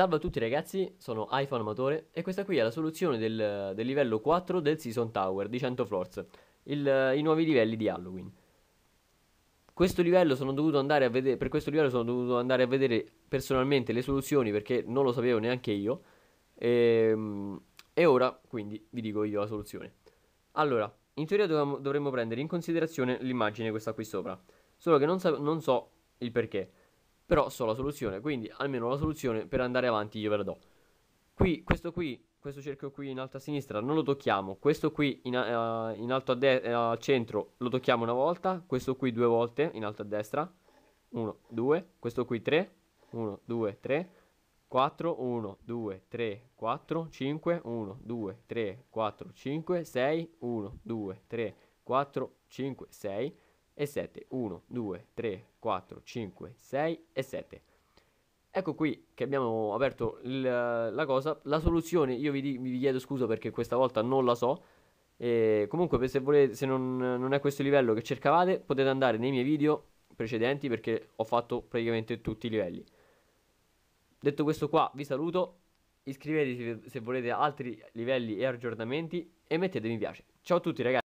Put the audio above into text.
Salve a tutti ragazzi, sono iPhone Amatore e questa qui è la soluzione del, del livello 4 del Season Tower di 100 floors, il, i nuovi livelli di Halloween. Questo livello sono dovuto andare a vedere, per questo livello sono dovuto andare a vedere personalmente le soluzioni perché non lo sapevo neanche io e, ehm, e ora quindi vi dico io la soluzione. Allora, in teoria dovremmo, prendere in considerazione l'immagine questa qui sopra, solo che non, non so il perché. Però so la soluzione, quindi almeno la soluzione per andare avanti io ve la do. Qui, questo qui, questo cerchio qui in alto a sinistra non lo tocchiamo, questo qui in, uh, in alto a, de- uh, centro lo tocchiamo una volta, questo qui due volte in alto a destra, 1, 2, questo qui 3, 1, 2, 3, 4, 1, 2, 3, 4, 5, 1, 2, 3, 4, 5, 6, 1, 2, 3, 4, 5, 6, e 7. 1, 2, 3, 4, 5, 6 e 7. Ecco qui che abbiamo aperto il, la cosa. La soluzione, io vi, vi, chiedo scusa perché questa volta non la so. E comunque, se, volete, se non, non, è questo livello che cercavate, potete andare nei miei video precedenti perché ho fatto praticamente tutti i livelli. Detto questo qua, vi saluto. Iscrivetevi se volete altri livelli e aggiornamenti e mettete mi piace. Ciao a tutti ragazzi.